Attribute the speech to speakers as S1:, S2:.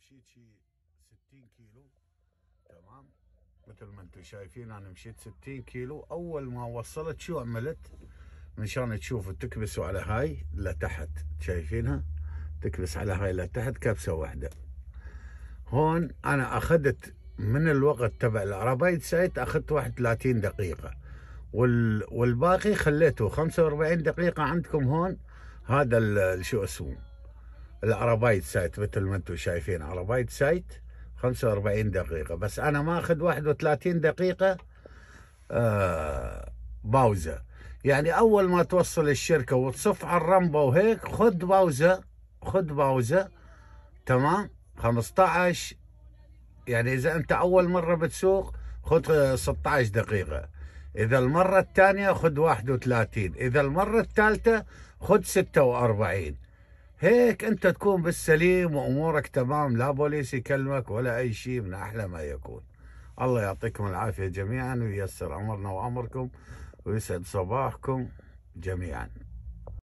S1: مشيت شي 60 كيلو تمام مثل ما انتم شايفين انا مشيت 60 كيلو اول ما وصلت شو عملت مشان تشوفوا تكبسوا على هاي لتحت شايفينها تكبس على هاي لتحت كبسه واحده هون انا اخذت من الوقت تبع العربيد سايت اخذت 31 دقيقه وال والباقي خليته 45 دقيقه عندكم هون هذا شو اسمه العربايد سايت مثل ما انتم شايفين عربايد سايت 45 دقيقة بس أنا ماخذ 31 دقيقة آه باوزة يعني أول ما توصل الشركة وتصف على الرمبة وهيك خذ باوزة خذ باوزة تمام 15 يعني إذا أنت أول مرة بتسوق خذ 16 آه، دقيقة إذا المرة الثانية خذ 31 إذا المرة الثالثة خذ 46 هيك انت تكون بالسليم وامورك تمام لا بوليس يكلمك ولا اي شيء من احلى ما يكون الله يعطيكم العافيه جميعا وييسر امرنا وامركم ويسعد صباحكم جميعا